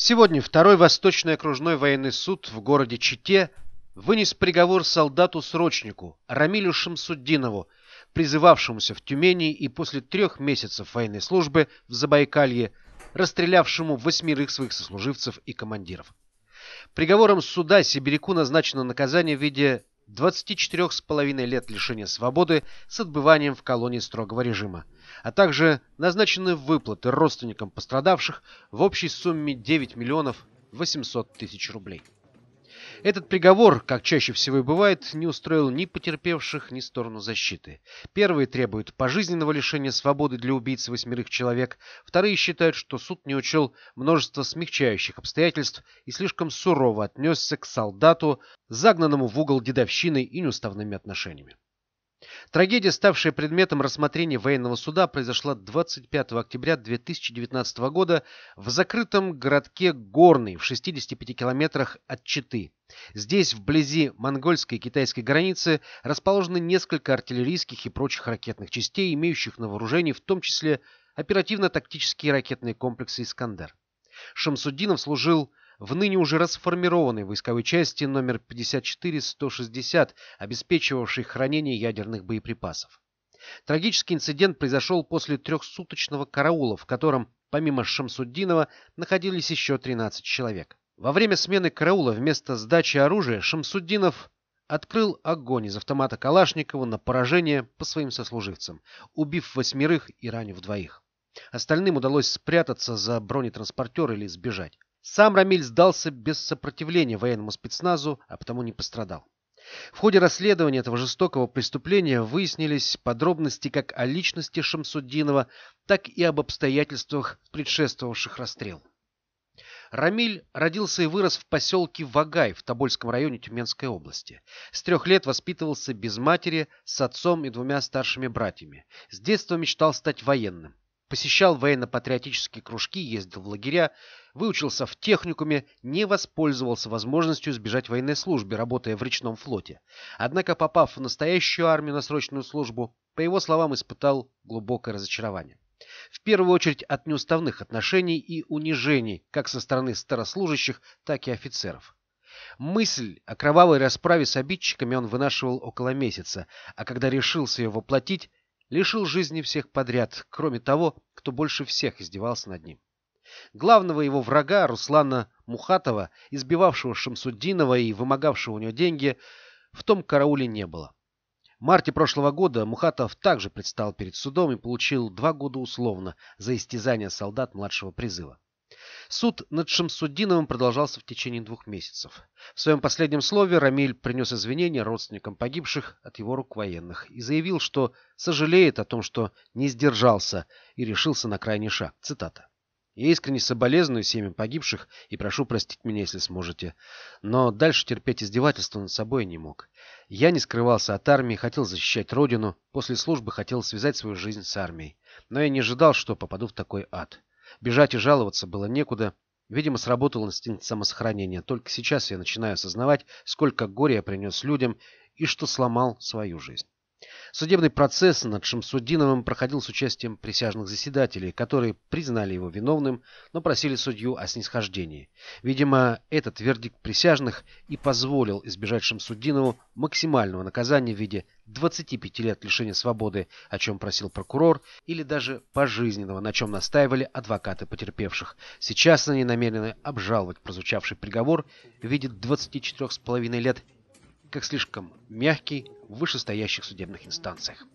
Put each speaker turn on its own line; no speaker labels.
Сегодня второй Восточный окружной военный суд в городе Чите вынес приговор солдату-срочнику Рамилю Шамсуддинову, призывавшемуся в Тюмени и после трех месяцев военной службы в Забайкалье, расстрелявшему восьмерых своих сослуживцев и командиров. Приговором суда Сибиряку назначено наказание в виде 24,5 лет лишения свободы с отбыванием в колонии строгого режима, а также назначены выплаты родственникам пострадавших в общей сумме 9 миллионов 800 тысяч рублей. Этот приговор, как чаще всего и бывает, не устроил ни потерпевших, ни сторону защиты. Первые требуют пожизненного лишения свободы для убийц восьмерых человек, вторые считают, что суд не учел множество смягчающих обстоятельств и слишком сурово отнесся к солдату, загнанному в угол дедовщиной и неуставными отношениями. Трагедия, ставшая предметом рассмотрения военного суда, произошла 25 октября 2019 года в закрытом городке Горный в 65 километрах от Читы. Здесь, вблизи монгольской и китайской границы, расположены несколько артиллерийских и прочих ракетных частей, имеющих на вооружении в том числе оперативно-тактические ракетные комплексы «Искандер». Шамсуддинов служил в ныне уже расформированной войсковой части номер 54160, 160 обеспечивавшей хранение ядерных боеприпасов. Трагический инцидент произошел после трехсуточного караула, в котором, помимо Шамсуддинова, находились еще 13 человек. Во время смены караула вместо сдачи оружия Шамсуддинов открыл огонь из автомата Калашникова на поражение по своим сослуживцам, убив восьмерых и ранив двоих. Остальным удалось спрятаться за бронетранспортер или сбежать. Сам Рамиль сдался без сопротивления военному спецназу, а потому не пострадал. В ходе расследования этого жестокого преступления выяснились подробности как о личности Шамсуддинова, так и об обстоятельствах предшествовавших расстрелу. Рамиль родился и вырос в поселке Вагай в Тобольском районе Тюменской области. С трех лет воспитывался без матери, с отцом и двумя старшими братьями. С детства мечтал стать военным. Посещал военно-патриотические кружки, ездил в лагеря, выучился в техникуме, не воспользовался возможностью сбежать военной службе, работая в речном флоте. Однако, попав в настоящую армию на срочную службу, по его словам, испытал глубокое разочарование в первую очередь от неуставных отношений и унижений как со стороны старослужащих, так и офицеров. Мысль о кровавой расправе с обидчиками он вынашивал около месяца, а когда решился ее воплотить, лишил жизни всех подряд, кроме того, кто больше всех издевался над ним. Главного его врага, Руслана Мухатова, избивавшего Шамсуддинова и вымогавшего у него деньги, в том карауле не было. В марте прошлого года Мухатов также предстал перед судом и получил два года условно за истязание солдат младшего призыва. Суд над Шамсуддиновым продолжался в течение двух месяцев. В своем последнем слове Рамиль принес извинения родственникам погибших от его рук военных и заявил, что сожалеет о том, что не сдержался и решился на крайний шаг. Цитата. Я искренне соболезную семьям погибших и прошу простить меня, если сможете. Но дальше терпеть издевательства над собой не мог. Я не скрывался от армии, хотел защищать родину, после службы хотел связать свою жизнь с армией. Но я не ожидал, что попаду в такой ад. Бежать и жаловаться было некуда. Видимо, сработал инстинкт самосохранения. Только сейчас я начинаю осознавать, сколько горя я принес людям и что сломал свою жизнь. Судебный процесс над Шамсуддиновым проходил с участием присяжных заседателей, которые признали его виновным, но просили судью о снисхождении. Видимо, этот вердикт присяжных и позволил избежать Шамсуддинову максимального наказания в виде 25 лет лишения свободы, о чем просил прокурор, или даже пожизненного, на чем настаивали адвокаты потерпевших. Сейчас они намерены обжаловать прозвучавший приговор в виде 24,5 лет как слишком мягкий в вышестоящих судебных инстанциях.